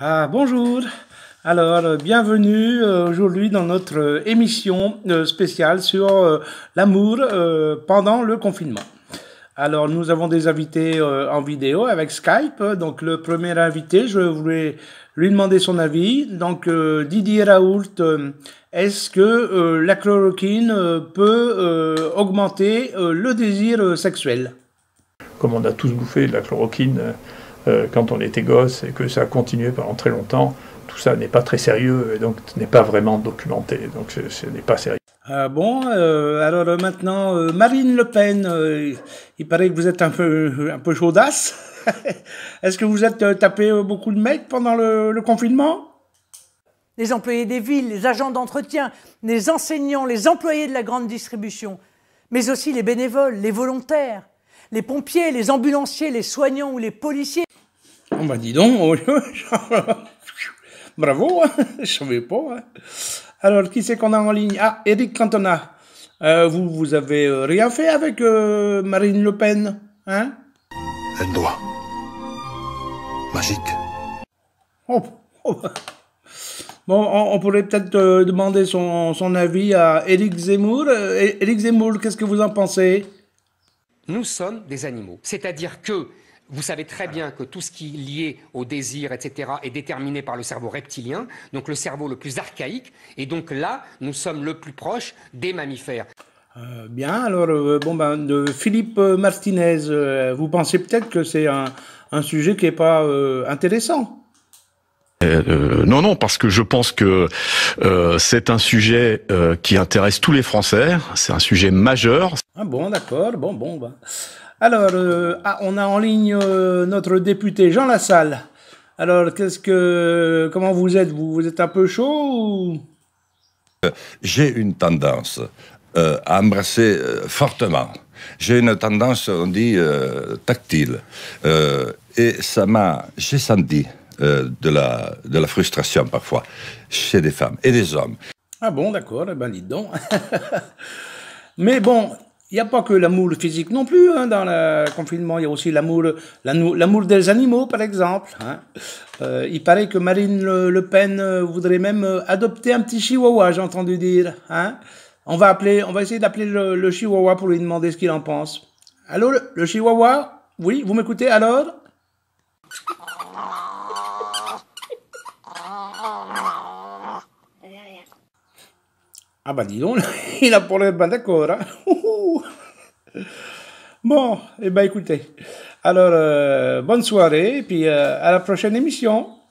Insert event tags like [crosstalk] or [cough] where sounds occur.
Ah, bonjour. Alors, euh, bienvenue euh, aujourd'hui dans notre euh, émission spéciale sur l'amour pendant le confinement. Alors, nous avons des invités en vidéo avec Skype. Donc, le premier invité, je voulais lui demander son avis. Donc, Didier Raoult, est-ce que la chloroquine peut augmenter le désir sexuel Comme on a tous bouffé de la chloroquine euh, quand on était gosse et que ça a continué pendant très longtemps, tout ça n'est pas très sérieux et donc n'est pas vraiment documenté. Donc ce, n'est pas sérieux. Ah bon, euh, alors euh, maintenant, Marine Le Pen, il paraît que vous êtes un peu, un peu chaudasse. [laughs] Est-ce que vous êtes tapé beaucoup de mecs pendant le confinement Les employés des villes, les agents d'entretien, les enseignants, les employés de la grande distribution, mais aussi les bénévoles, les volontaires, les pompiers, les ambulanciers, les soignants ou les policiers on va dis donc, oh, [laughs] bravo, Je je savais pas. Alors, qui c'est qu'on a en ligne Ah, Eric Cantona. Euh, vous, vous avez euh, rien fait avec euh, Marine Le Pen, hein doigt. Magique. Oh, oh. Bon, on, pourrait peut-être demander son, son, avis à Éric Zemmour. Éric Zemmour, qu'est-ce que vous en pensez Nous sommes des animaux. C'est-à-dire que vous savez très bien que tout ce qui est lié au désir, etc., est déterminé par le cerveau reptilien, donc le cerveau le plus archaïque. Et donc là, nous sommes le plus proche des mammifères. Euh, bien, alors, euh, bon, ben, Philippe euh, Martinez, vous pensez peut-être que c'est un, sujet qui n'est pas intéressant non, non, parce que je pense que c'est un sujet qui intéresse tous les Français. C'est un sujet majeur. Ah bon, d'accord. Bon, bon. ben... Alors, euh, ah, on a en ligne euh, notre député Jean Lassalle. Alors, qu'est-ce que, comment vous êtes vous, vous êtes un peu chaud J'ai une tendance euh, à embrasser fortement. J'ai une tendance, on dit, tactile. et ça m'a, j'ai senti de, la, de la frustration parfois chez des femmes et des hommes. Ah bon, d'accord, eh ben dis donc. [laughs] Mais bon, il n'y a pas que l'amour physique non plus hein, dans le confinement, il y a aussi l'amour, des animaux par exemple. Hein. Euh, il paraît que Marine le, Pen euh, voudrait même euh, adopter un petit chihuahua, j'ai entendu dire. Hein. On, va appeler, on va essayer d'appeler le, chihuahua pour lui demander ce qu'il en pense. Allô, le, le chihuahua Oui, vous m'écoutez alors Ah ben dis donc, [laughs] il a pour l'air ben d'accord. bon, et eh ben écoutez. Alors, euh, bonne soirée, et puis euh, à la prochaine émission.